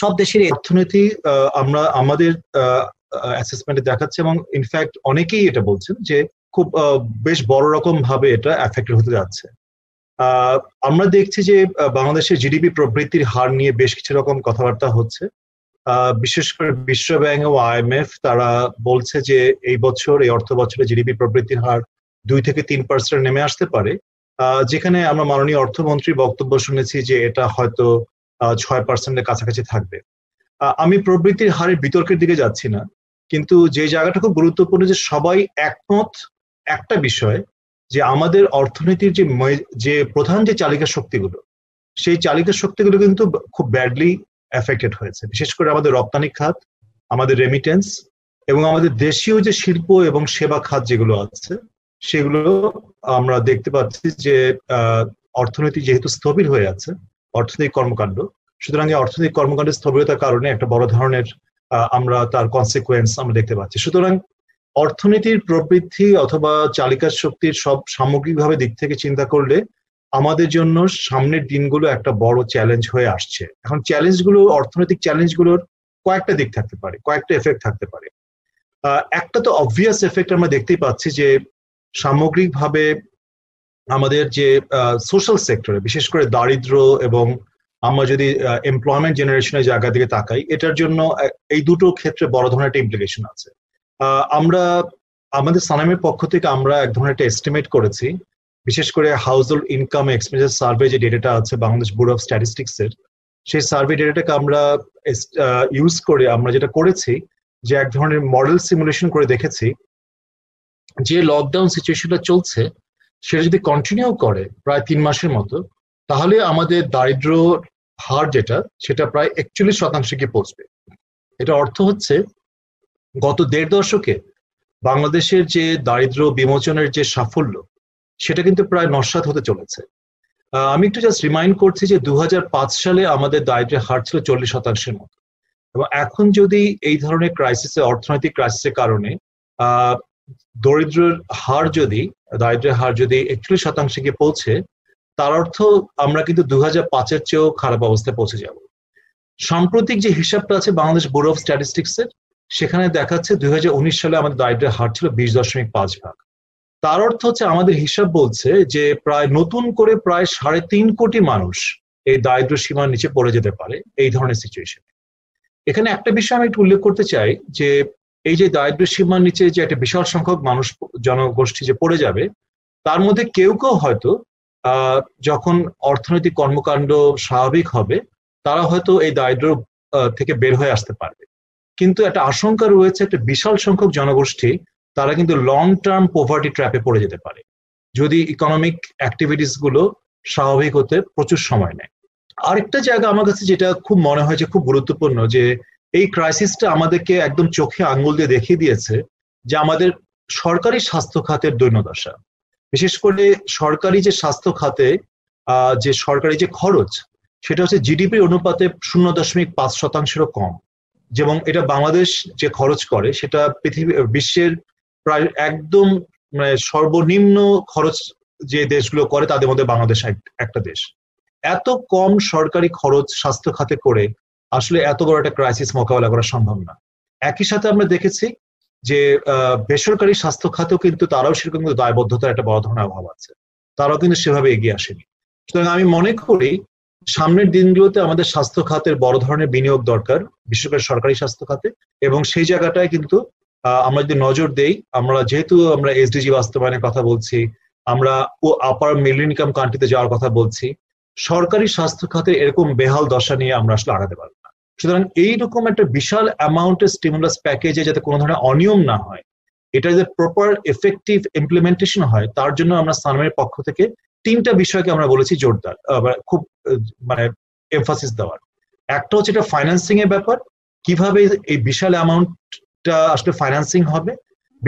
সব দেশের অর্থনীতি আমরা আমাদের অ্যাসেসমেন্টে দেখাচ্ছে এবং ইনফ্যাক্ট অনেকেই এটা বলছেন যে খুব বেশ বড় রকম ভাবে এটা অ্যাফেক্টেড হতে যাচ্ছে আমরা দেখছি যে বাংলাদেশের জিডিপি প্রবৃত্তির হার নিয়ে বেশ কিছু রকম কথাবার্তা হচ্ছে বিশেষ করে বিশ্বব্যাংক ও আইএমএফ তারা বলছে যে এই বছর এই অর্থ বছরে জিডিপি প্রবৃত্তির হার দুই থেকে তিন পার্সেন্ট নেমে আসতে পারে যেখানে আমরা মাননীয় অর্থমন্ত্রীর বক্তব্য শুনেছি যে এটা হয়তো ছয় পার্সেন্টের কাছাকাছি থাকবে আমি প্রবৃত্তির হারে বিতর্কের দিকে যাচ্ছি না কিন্তু যে জায়গাটা খুব গুরুত্বপূর্ণ যে সবাই একমত একটা বিষয় যে আমাদের অর্থনীতির যে যে প্রধান যে চালিকা শক্তিগুলো সেই চালিকা শক্তিগুলো কিন্তু খুব ব্যাডলি এফেক্টেড হয়েছে বিশেষ করে আমাদের রপ্তানি খাত আমাদের রেমিটেন্স এবং আমাদের দেশীয় যে শিল্প এবং সেবা খাত যেগুলো আছে সেগুলো আমরা দেখতে পাচ্ছি যে অর্থনীতি যেহেতু স্থবির হয়ে আছে অর্থনৈতিক কর্মকাণ্ড সুতরাং এই অর্থনৈতিক কর্মকাণ্ডের স্থবিরতার কারণে একটা বড় ধরনের আমরা তার কনসিকুয়েন্স আমরা দেখতে পাচ্ছি সুতরাং অর্থনীতির প্রবৃদ্ধি অথবা চালিকা শক্তির সব সামগ্রিকভাবে দিক থেকে চিন্তা করলে আমাদের জন্য সামনের দিনগুলো একটা বড় চ্যালেঞ্জ হয়ে আসছে এখন চ্যালেঞ্জগুলো অর্থনৈতিক চ্যালেঞ্জগুলোর কয়েকটা দিক থাকতে পারে কয়েকটা এফেক্ট থাকতে পারে একটা তো অবভিয়াস এফেক্ট আমরা দেখতেই পাচ্ছি যে সামগ্রিকভাবে আমাদের যে সোশ্যাল সেক্টরে বিশেষ করে দারিদ্র এবং আমরা যদি এমপ্লয়মেন্ট জেনারেশনের জায়গা দিকে তাকাই এটার জন্য এই দুটো ক্ষেত্রে বড় ধরনের একটা ইমপ্লিকেশন আছে আমরা আমাদের সানামের পক্ষ থেকে আমরা এক ধরনের একটা এস্টিমেট করেছি বিশেষ করে household income expenses survey যে ডেটাটা আছে বাংলাদেশ বোর্ড অফ স্ট্যাটিস্টিক্স এর সেই সার্ভে ডেটাটাকে আমরা ইউজ করে আমরা যেটা করেছি যে এক ধরনের মডেল সিমুলেশন করে দেখেছি যে লকডাউন সিচুয়েশনটা চলছে সেটা যদি কন্টিনিউ করে প্রায় তিন মাসের মতো তাহলে আমাদের দারিদ্র হার যেটা সেটা প্রায় একচল্লিশ শতাংশে গিয়ে পৌঁছবে এটা অর্থ হচ্ছে গত দেড় দশকে বাংলাদেশের যে দারিদ্র বিমোচনের যে সাফল্য সেটা কিন্তু প্রায় নস্বাদ হতে চলেছে আমি একটু জাস্ট রিমাইন্ড করছি যে দু সালে আমাদের দারিদ্রের হার ছিল চল্লিশ শতাংশের মতো এবং এখন যদি এই ধরনের ক্রাইসিসে অর্থনৈতিক ক্রাইসিসের কারণে দরিদ্রের হার যদি দারিদ্রের হার যদি একচল্লিশ শতাংশে গিয়ে পৌঁছে তার অর্থ আমরা কিন্তু দু হাজার পাঁচের চেয়েও খারাপ অবস্থায় পৌঁছে যাব সাম্প্রতিক যে হিসাবটা আছে বাংলাদেশ ব্যুরো অফ স্ট্যাটিস্টিক্স এর সেখানে দেখাচ্ছে দুই হাজার উনিশ সালে আমাদের দারিদ্রের হার ছিল বিশ দশমিক পাঁচ ভাগ তার অর্থ হচ্ছে আমাদের হিসাব বলছে যে প্রায় নতুন করে প্রায় সাড়ে তিন কোটি মানুষ এই দারিদ্র সীমার নিচে পড়ে যেতে পারে এই ধরনের সিচুয়েশন এখানে একটা বিষয় আমি একটু উল্লেখ করতে চাই যে এই যে দারিদ্র সীমার নিচে যে একটা বিশাল সংখ্যক মানুষ জনগোষ্ঠী যে পড়ে যাবে তার মধ্যে কেউ কেউ হয়তো যখন অর্থনৈতিক কর্মকাণ্ড স্বাভাবিক হবে তারা হয়তো এই দারিদ্র থেকে বের হয়ে আসতে পারবে কিন্তু একটা আশঙ্কা রয়েছে একটা বিশাল সংখ্যক জনগোষ্ঠী তারা কিন্তু লং টার্ম পোভার্টি ট্র্যাপে পড়ে যেতে পারে যদি ইকোনমিক অ্যাক্টিভিটিস গুলো স্বাভাবিক হতে প্রচুর সময় নেয় আরেকটা জায়গা আমার কাছে যেটা খুব মনে হয় যে খুব গুরুত্বপূর্ণ যে এই ক্রাইসিসটা আমাদেরকে একদম চোখে আঙ্গুল দিয়ে দেখিয়ে দিয়েছে যে আমাদের সরকারি স্বাস্থ্য খাতের দৈন্যদশা বিশেষ করে সরকারি যে স্বাস্থ্য খাতে যে সরকারি যে খরচ সেটা হচ্ছে জিডিপি অনুপাতে শূন্য দশমিক পাঁচ শতাংশেরও কম যেমন এটা বাংলাদেশ যে খরচ করে সেটা পৃথিবী বিশ্বের প্রায় একদম মানে সর্বনিম্ন খরচ যে দেশগুলো করে তাদের মধ্যে বাংলাদেশ একটা দেশ এত কম সরকারি খরচ স্বাস্থ্য খাতে করে আসলে এত বড় একটা ক্রাইসিস মোকাবেলা করা সম্ভব না একই সাথে আমরা দেখেছি যে বেসরকারি স্বাস্থ্য খাতেও কিন্তু তারাও সেরকম দায়বদ্ধতার একটা বড় ধরনের অভাব আছে তারাও কিন্তু সেভাবে এগিয়ে আসেনি সুতরাং আমি মনে করি সামনের দিনগুলোতে আমাদের স্বাস্থ্য খাতের বড় ধরনের বিনিয়োগ দরকার বিশেষ করে সরকারি স্বাস্থ্য খাতে এবং সেই জায়গাটায় কিন্তু আমরা যদি নজর দেই আমরা যেহেতু আমরা এসডিজি বাস্তবায়নের কথা বলছি আমরা ও আপার মিডল ইনকাম কান্ট্রিতে যাওয়ার কথা বলছি সরকারি স্বাস্থ্য খাতে এরকম বেহাল দশা নিয়ে আমরা আসলে আগাতে পারবো সুতরাং এইরকম একটা বিশাল অ্যামাউন্টের স্টিমুলাস প্যাকেজে যাতে কোনো ধরনের অনিয়ম না হয় এটা যে প্রপার এফেক্টিভ ইমপ্লিমেন্টেশন হয় তার জন্য আমরা সানমের পক্ষ থেকে তিনটা বিষয়কে আমরা বলেছি জোরদার খুব মানে এমফাসিস দেওয়ার একটা হচ্ছে এটা ফাইন্যান্সিং এর ব্যাপার কিভাবে এই বিশাল অ্যামাউন্টটা আসলে ফাইন্যান্সিং হবে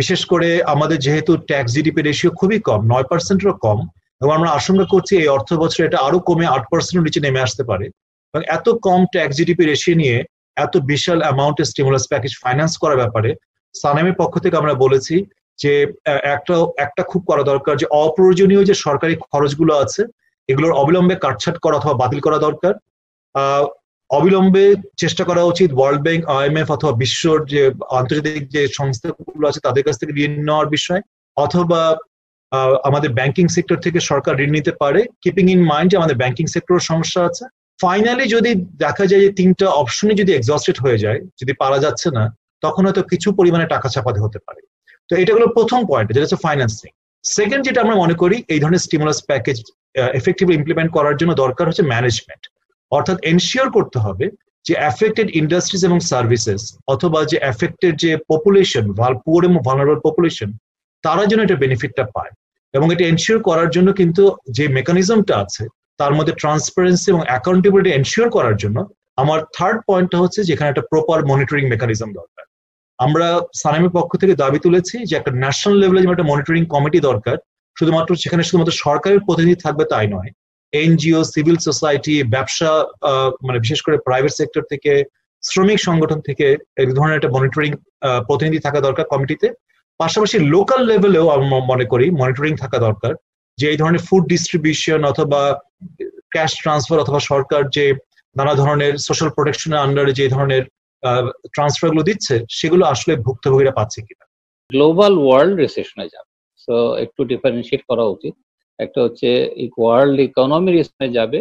বিশেষ করে আমাদের যেহেতু ট্যাক্স জিডিপি রেশিও খুবই কম নয় পার্সেন্টেরও কম এবং আমরা আশঙ্কা করছি এই অর্থ বছরে এটা আরো কমে আট পার্সেন্টের নিচে নেমে আসতে পারে এবং এত কম ট্যাক্স জিডিপি রেশিয়ে নিয়ে এত বিশাল অ্যামাউন্টের স্টিমুলাস প্যাকেজ ফাইন্যান্স করার ব্যাপারে সানামের পক্ষ থেকে আমরা বলেছি যে একটা একটা খুব করা দরকার যে অপ্রয়োজনীয় যে সরকারি খরচগুলো আছে এগুলোর অবিলম্বে কাটছাট করা অথবা বাতিল করা দরকার অবিলম্বে চেষ্টা করা উচিত ওয়ার্ল্ড ব্যাংক আইএমএফ অথবা বিশ্বর যে আন্তর্জাতিক যে সংস্থাগুলো আছে তাদের কাছ থেকে ঋণ নেওয়ার বিষয় অথবা আমাদের ব্যাংকিং সেক্টর থেকে সরকার ঋণ নিতে পারে কিপিং ইন মাইন্ড যে আমাদের ব্যাংকিং সেক্টরের সমস্যা আছে ফাইনালি যদি দেখা যায় যে তিনটা অপশনই যদি এক্সস্টেড হয়ে যায় যদি পারা যাচ্ছে না তখন হয়তো কিছু পরিমাণে টাকা চাপাতে হতে পারে তো এটা হলো প্রথম পয়েন্ট যেটা হচ্ছে ফাইন্যান্সিং সেকেন্ড যেটা আমরা মনে করি এই ধরনের স্টিমুলাস প্যাকেজ এফেক্টিভলি ইমপ্লিমেন্ট করার জন্য দরকার হচ্ছে ম্যানেজমেন্ট অর্থাৎ এনশিওর করতে হবে যে অ্যাফেক্টেড ইন্ডাস্ট্রিজ এবং সার্ভিসেস অথবা যে অ্যাফেক্টেড যে পপুলেশন পুয়ার এবং ভালনারেবল পপুলেশন তারা যেন এটা বেনিফিটটা পায় এবং এটা এনশিওর করার জন্য কিন্তু যে মেকানিজমটা আছে তার মধ্যে ট্রান্সপারেন্সি এবং অ্যাকাউন্টেবিলিটি এনশিওর করার জন্য আমার থার্ড পয়েন্টটা হচ্ছে যেখানে একটা প্রপার মনিটরিং মেকানিজম দরকার আমরা সানামের পক্ষ থেকে দাবি তুলেছি যে একটা ন্যাশনাল লেভেলে যেমন একটা মনিটরিং কমিটি দরকার শুধুমাত্র সেখানে শুধুমাত্র সরকারের প্রতিনিধি থাকবে তাই নয় এনজিও সিভিল সোসাইটি ব্যবসা মানে বিশেষ করে প্রাইভেট সেক্টর থেকে শ্রমিক সংগঠন থেকে এক ধরনের একটা মনিটরিং প্রতিনিধি থাকা দরকার কমিটিতে পাশাপাশি লোকাল লেভেলেও আমি মনে করি মনিটরিং থাকা দরকার যে এই ধরনের ফুড ডিস্ট্রিবিউশন অথবা ক্যাশ ট্রান্সফার অথবা সরকার যে নানা ধরনের সোশ্যাল প্রোটেকশনের আন্ডারে যে ধরনের ট্রান্সফারগুলো দিচ্ছে সেগুলো আসলে ভুক্তভোগীরা পাচ্ছে কিনা গ্লোবাল ওয়ার্ল্ড রিসেশনে যাবে সো একটু ডিফারেন্সিয়েট করা উচিত একটা হচ্ছে ওয়ার্ল্ড ইকোনমি রিসেশনে যাবে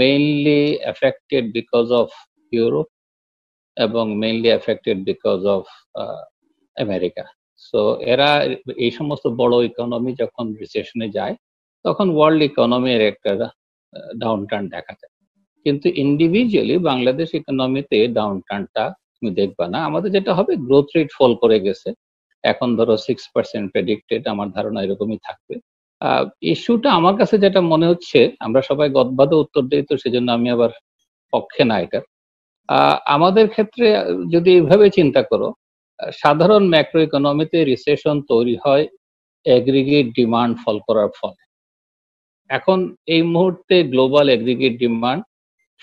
mainly affected because of Europe এবং mainly affected because of America so এরা এই সমস্ত বড় ইকোনমি যখন রিসেশনে যায় তখন ওয়ার্ল্ড ইকোনমির একটা ডাউন টার্ন দেখা যায় কিন্তু ইন্ডিভিজুয়ালি বাংলাদেশ ইকোনমিতে ডাউন টার্নটা তুমি দেখবা না আমাদের যেটা হবে গ্রোথ রেট ফল করে গেছে এখন ধরো সিক্স পার্সেন্ট প্রেডিক্টেড আমার ধারণা এরকমই থাকবে ইস্যুটা আমার কাছে যেটা মনে হচ্ছে আমরা সবাই গদবাদে উত্তর দিই তো সেজন্য আমি আবার পক্ষে না এটা আমাদের ক্ষেত্রে যদি এইভাবে চিন্তা করো সাধারণ ম্যাক্রো ইকোনমিতে রিসেশন তৈরি হয় অ্যাগ্রিগেট ডিমান্ড ফল করার ফলে এখন এই মুহূর্তে গ্লোবাল এগ্রিগেট ডিমান্ড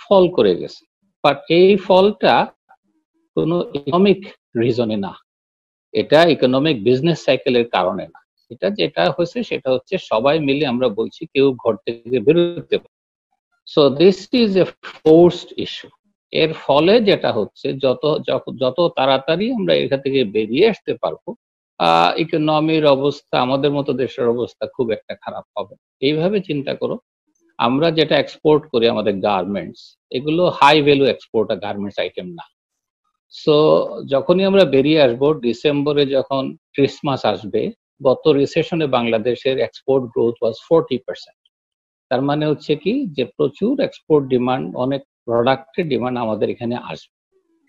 ফল করে গেছে বাট এই ফলটা কোনো ইকোনমিক রিজনে না এটা ইকোনমিক বিজনেস সাইকেলের কারণে না এটা যেটা হয়েছে সেটা হচ্ছে সবাই মিলে আমরা বলছি কেউ ঘর থেকে বেরোতে so this is a forced issue এর ফলে যেটা হচ্ছে যত যত তাড়াতাড়ি আমরা এখান থেকে বেরিয়ে আসতে পারবো ইকোনমির অবস্থা আমাদের মতো দেশের অবস্থা খুব একটা খারাপ হবে এইভাবে চিন্তা করো আমরা যেটা এক্সপোর্ট করি আমাদের গার্মেন্টস এগুলো হাই ভ্যালু এক্সপোর্ট আর গার্মেন্টস আইটেম না সো যখনই আমরা বেরিয়ে আসব ডিসেম্বরে যখন ক্রিসমাস আসবে গত রিসেশনে বাংলাদেশের export growth was forty percent তার মানে হচ্ছে কি যে প্রচুর এক্সপোর্ট ডিমান্ড অনেক প্রোডাক্টের ডিমান্ড আমাদের এখানে আসবে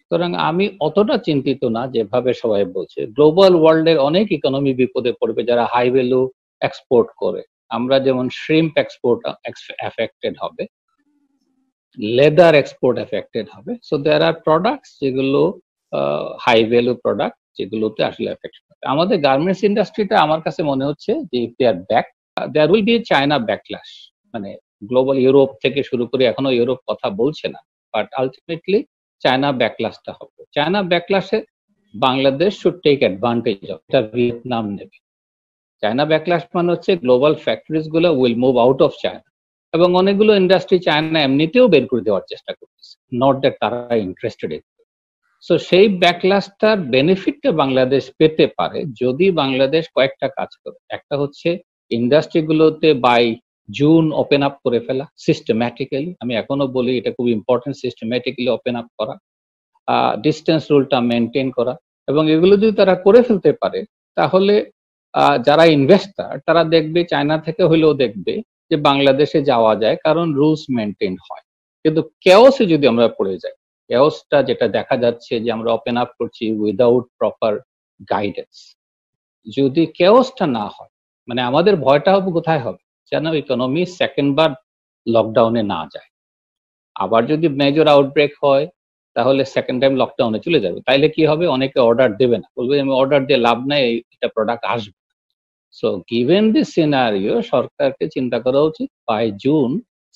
সুতরাং আমি অতটা চিন্তিত না যেভাবে সবাই বলছে গ্লোবাল ওয়ার্ল্ডের অনেক ইকোনমি বিপদে পড়বে যারা হাই ভ্যালু এক্সপোর্ট করে আমরা যেমন শ্রিম্প এক্সপোর্ট এফেক্টেড হবে লেদার এক্সপোর্ট এফেক্টেড হবে সো দেয়ার আর প্রোডাক্টস যেগুলো হাই ভ্যালু প্রোডাক্ট যেগুলোতে আসলে এফেক্ট হবে আমাদের গার্মেন্টস ইন্ডাস্ট্রিটা আমার কাছে মনে হচ্ছে যে if they are back there will be China backlash মানে গ্লোবাল ইউরোপ থেকে শুরু করে এখনো ইউরোপ কথা বলছে না বাট আলটিমেটলি চায়না ব্যাকলাসটা হবে চায়না ব্যাকলাসে Bangladesh should take advantage of এটা ভিয়েতনাম নেবে চায়না ব্যাকলাস মানে হচ্ছে গ্লোবাল ফ্যাক্টরিজ গুলো will move out of China এবং অনেকগুলো ইন্ডাস্ট্রি চায়না এমনিতেও বের করে দেওয়ার চেষ্টা করতেছে নট দ্যাট তারা ইন্টারেস্টেড সো সেই ব্যাকলাসটার বেনিফিটটা বাংলাদেশ পেতে পারে যদি বাংলাদেশ কয়েকটা কাজ করে একটা হচ্ছে ইন্ডাস্ট্রিগুলোতে বাই জুন ওপেন আপ করে ফেলা সিস্টেম্যাটিক্যালি আমি এখনো বলি এটা খুব ইম্পর্টেন্ট সিস্টেম্যাটিক্যালি ওপেন আপ করা ডিস্টেন্স রুলটা মেনটেন করা এবং এগুলো যদি তারা করে ফেলতে পারে তাহলে যারা ইনভেস্টার তারা দেখবে চায়না থেকে হলেও দেখবে যে বাংলাদেশে যাওয়া যায় কারণ রুলস মেনটেন হয় কিন্তু কেওসে যদি আমরা পড়ে যাই কেওসটা যেটা দেখা যাচ্ছে যে আমরা ওপেন আপ করছি উইদাউট প্রপার গাইডেন্স যদি কেওসটা না হয় মানে আমাদের ভয়টা হবে কোথায় হবে যেন ইকোনমি সেকেন্ডবার লকডাউনে না যায় আবার যদি মেজর আউটব্রেক হয় তাহলে সেকেন্ড টাইম লকডাউনে চলে যাবে তাইলে কি হবে অনেকে অর্ডার দেবে না বলবে আমি অর্ডার দিয়ে লাভ নাই এটা প্রোডাক্ট আসবে সো গিভেন দি সিনারিও সরকারকে চিন্তা করা উচিত বাই জুন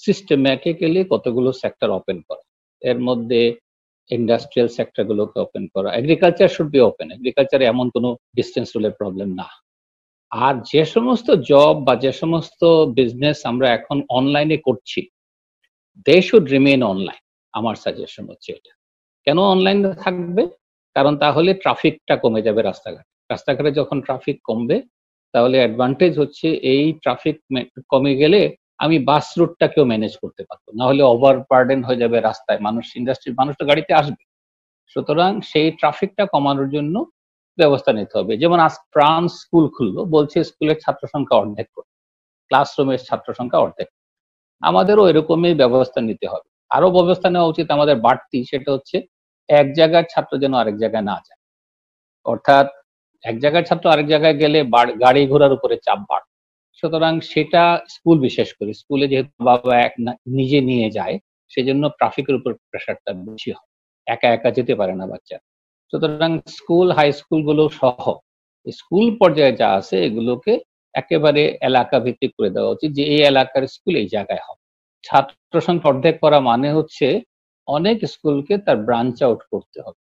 সিস্টেম্যাটিক্যালি কতগুলো সেক্টর ওপেন করা এর মধ্যে ইন্ডাস্ট্রিয়াল সেক্টরগুলোকে ওপেন করা agriculture should be open agriculture এমন কোনো ডিস্টেন্স রুলের প্রবলেম না আর যে সমস্ত জব বা যে সমস্ত বিজনেস আমরা এখন অনলাইনে করছি দে শুড রিমেন অনলাইন আমার সাজেশন হচ্ছে এটা কেন অনলাইন থাকবে কারণ তাহলে ট্রাফিকটা কমে যাবে রাস্তাঘাটে রাস্তাঘাটে যখন ট্রাফিক কমবে তাহলে অ্যাডভান্টেজ হচ্ছে এই ট্রাফিক কমে গেলে আমি বাস রুটটাকেও ম্যানেজ করতে পারবো না হলে ওভার বার্ডেন হয়ে যাবে রাস্তায় মানুষ ইন্ডাস্ট্রির মানুষ তো গাড়িতে আসবে সুতরাং সেই ট্রাফিকটা কমানোর জন্য ব্যবস্থা নিতে হবে যেমন আজ ফ্রান্স স্কুল খুললো বলছে স্কুলের ছাত্র সংখ্যা অর্ধেক করে ক্লাসরুমের ছাত্র সংখ্যা অর্ধেক আমাদেরও এরকমই ব্যবস্থা নিতে হবে আরো ব্যবস্থা নেওয়া উচিত আমাদের বাড়তি সেটা হচ্ছে এক জায়গার ছাত্র যেন আরেক জায়গায় না যায় অর্থাৎ এক জায়গার ছাত্র আরেক জায়গায় গেলে গাড়ি ঘোড়ার উপরে চাপ বাড় সুতরাং সেটা স্কুল বিশেষ করে স্কুলে যেহেতু বাবা এক নিজে নিয়ে যায় সেজন্য ট্রাফিকের উপর প্রেশারটা বেশি হয় একা একা যেতে পারে না বাচ্চা সুতরাং স্কুল হাই স্কুলগুলো সহ স্কুল পর্যায়ে যা আছে এগুলোকে একেবারে এলাকা ভিত্তিক করে দেওয়া উচিত যে এই এলাকার স্কুল এই জায়গায় হবে ছাত্র সংখ্যা অর্ধেক করা মানে হচ্ছে অনেক স্কুলকে তার ব্রাঞ্চ আউট করতে হবে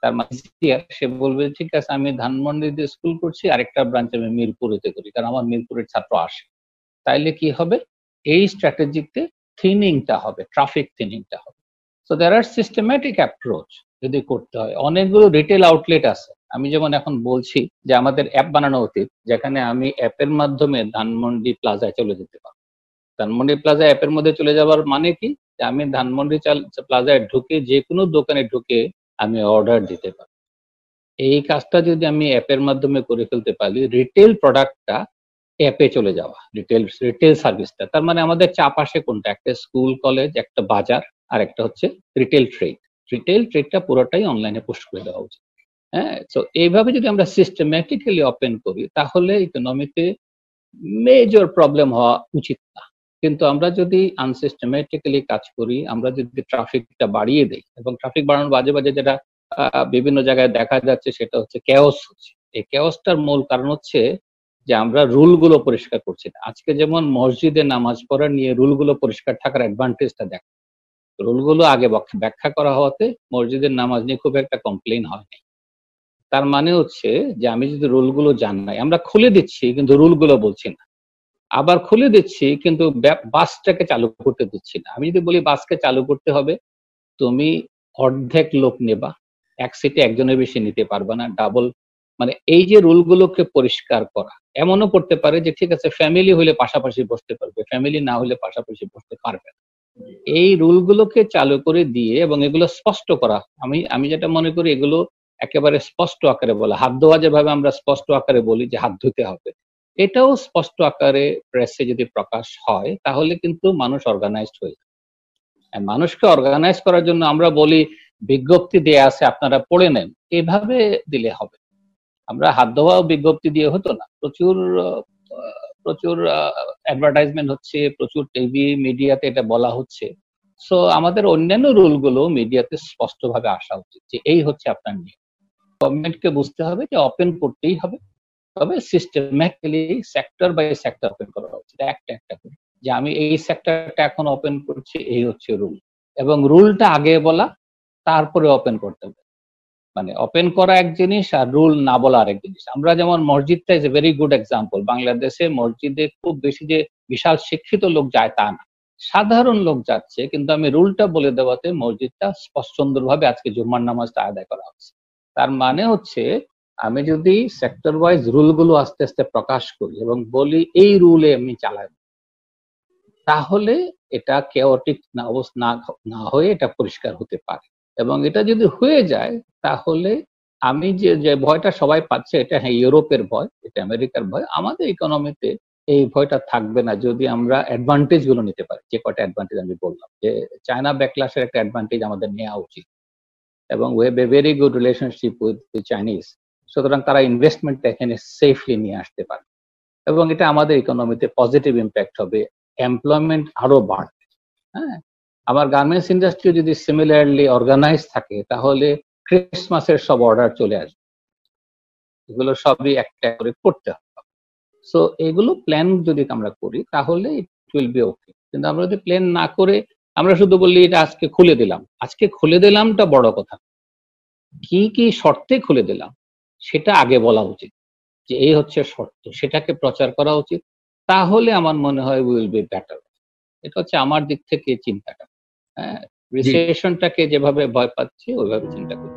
তার মানে সে বলবে ঠিক আছে আমি ধানমন্ডিতে স্কুল করছি আরেকটা ব্রাঞ্চ আমি মিরপুরেতে করি কারণ আমার মিরপুরের ছাত্র আসে তাইলে কি হবে এই স্ট্র্যাটেজিতে থিনিংটা হবে ট্রাফিক থিনিংটা হবে so there are systematic approach যদি করতে হয় অনেকগুলো রিটেল আউটলেট আছে আমি যেমন এখন বলছি যে আমাদের অ্যাপ বানানো উচিত যেখানে আমি অ্যাপের মাধ্যমে ধানমন্ডি প্লাজায় চলে যেতে পারবো ধানমন্ডি প্লাজা অ্যাপের মধ্যে চলে যাওয়ার মানে কি যে আমি ধানমন্ডি প্লাজায় ঢুকে যে কোনো দোকানে ঢুকে আমি অর্ডার দিতে পারি এই কাজটা যদি আমি অ্যাপের মাধ্যমে করে ফেলতে পারি রিটেল প্রোডাক্টটা অ্যাপে চলে যাওয়া রিটেল রিটেল সার্ভিসটা তার মানে আমাদের চাপাশে কোনটা একটা স্কুল কলেজ একটা বাজার আর একটা হচ্ছে রিটেল ট্রেড রিটেল ট্রেডটা পুরোটাই অনলাইনে পোস্ট করে দেওয়া উচিত হ্যাঁ তো এইভাবে যদি আমরা সিস্টেম্যাটিক্যালি ওপেন করি তাহলে ইকোনমিতে মেজর প্রবলেম হওয়া উচিত না কিন্তু আমরা যদি আনসিস্টেম্যাটিক্যালি কাজ করি আমরা যদি ট্রাফিকটা বাড়িয়ে দেই এবং ট্রাফিক বাড়ানোর বাজে বাজে যেটা বিভিন্ন জায়গায় দেখা যাচ্ছে সেটা হচ্ছে ক্যাওস হচ্ছে এই ক্যাওসটার মূল কারণ হচ্ছে যে আমরা রুলগুলো পরিষ্কার করছি না আজকে যেমন মসজিদে নামাজ পড়া নিয়ে রুলগুলো পরিষ্কার থাকার অ্যাডভান্টেজটা দেখা রুলগুলো আগে ব্যাখ্যা করা হওয়াতে মসজিদের নামাজ নিয়ে খুব একটা কমপ্লেন হয়নি তার মানে হচ্ছে যে আমি যদি রুলগুলো জানাই আমরা খুলে দিচ্ছি কিন্তু রুলগুলো বলছি না আবার খুলে দিচ্ছি কিন্তু বাসটাকে চালু করতে দিচ্ছি না আমি যদি বলি বাসকে চালু করতে হবে তুমি অর্ধেক লোক নেবা এক সিটে একজনের বেশি নিতে পারবা না ডাবল মানে এই যে রুলগুলোকে পরিষ্কার করা এমনও করতে পারে যে ঠিক আছে ফ্যামিলি হলে পাশাপাশি বসতে পারবে ফ্যামিলি না হলে পাশাপাশি বসতে পারবে না এই রুলগুলোকে চালু করে দিয়ে এবং এগুলো স্পষ্ট করা আমি আমি যেটা মনে করি এগুলো একেবারে স্পষ্ট আকারে বলা হাত ধোয়া যেভাবে আমরা স্পষ্ট আকারে বলি যে হাত ধুতে হবে এটাও স্পষ্ট আকারে প্রেসে যদি প্রকাশ হয় তাহলে কিন্তু মানুষ অর্গানাইজড হয়ে হ্যাঁ, মানুষকে অর্গানাইজ করার জন্য আমরা বলি বিজ্ঞপ্তি দেয়া আছে আপনারা পড়ে নেন এভাবে দিলে হবে আমরা হাত ধোয়া বিজ্ঞপ্তি দিয়ে হতো না প্রচুর প্রচুর অ্যাডভার্টাইজমেন্ট হচ্ছে প্রচুর টিভি মিডিয়াতে এটা বলা হচ্ছে সো আমাদের অন্যান্য রুলগুলো মিডিয়াতে স্পষ্টভাবে আসা উচিত যে এই হচ্ছে আপনার নিয়ম গভর্নমেন্টকে বুঝতে হবে যে ওপেন করতেই হবে তবে systematically sector by sector open করা উচিত একটা একটা করে যে আমি এই সেক্টরটা এখন ওপেন করছি এই হচ্ছে রুল এবং রুলটা আগে বলা তারপরে ওপেন করতে হবে মানে ওপেন করা এক জিনিস আর রুল না বলা আরেক জিনিস আমরা যেমন মসজিদটা is a very good example বাংলাদেশে মসজিদে খুব বেশি যে বিশাল শিক্ষিত লোক যায় তা না সাধারণ লোক যাচ্ছে কিন্তু আমি রুলটা বলে দেওয়াতে মসজিদটা ভাবে আজকে জুম্মার নামাজটা আদায় করা হচ্ছে তার মানে হচ্ছে আমি যদি সেক্টর ওয়াইজ রুলগুলো আস্তে আস্তে প্রকাশ করি এবং বলি এই রুলে আমি চালাই তাহলে এটা কেওটিক না অবস্থা না হয়ে এটা পরিষ্কার হতে পারে এবং এটা যদি হয়ে যায় তাহলে আমি যে যে ভয়টা সবাই পাচ্ছে এটা হ্যাঁ ইউরোপের ভয় এটা আমেরিকার ভয় আমাদের ইকোনমিতে এই ভয়টা থাকবে না যদি আমরা অ্যাডভান্টেজ গুলো নিতে পারি যে কটা অ্যাডভান্টেজ আমি বললাম যে চায়না ব্যাকলাসের একটা অ্যাডভান্টেজ আমাদের নেওয়া উচিত এবং we've a very good relationship with the Chinese সুতরাং তারা ইনভেস্টমেন্ট এখানে সেফলি নিয়ে আসতে পারে এবং এটা আমাদের ইকোনমিতে পজিটিভ ইম্প্যাক্ট হবে এমপ্লয়মেন্ট আরো বাড়বে হ্যাঁ আবার গার্মেন্টস ইন্ডাস্ট্রি যদি সিমিলারলি অর্গানাইজ থাকে তাহলে ক্রিসমাসের সব অর্ডার চলে আসবে এগুলো সবই একটা করে করতে হবে সো এগুলো প্ল্যান যদি আমরা করি তাহলে ইট উইল বি ওকে কিন্তু আমরা যদি প্ল্যান না করে আমরা শুধু বললি এটা আজকে খুলে দিলাম আজকে খুলে দিলামটা বড় কথা কি কি শর্তে খুলে দিলাম সেটা আগে বলা উচিত যে এই হচ্ছে শর্ত সেটাকে প্রচার করা উচিত তাহলে আমার মনে হয় উইল বি ব্যাটার এটা হচ্ছে আমার দিক থেকে চিন্তাটা রিসেশনটাকে যেভাবে ভয় পাচ্ছে ওইভাবে চিন্তা করতে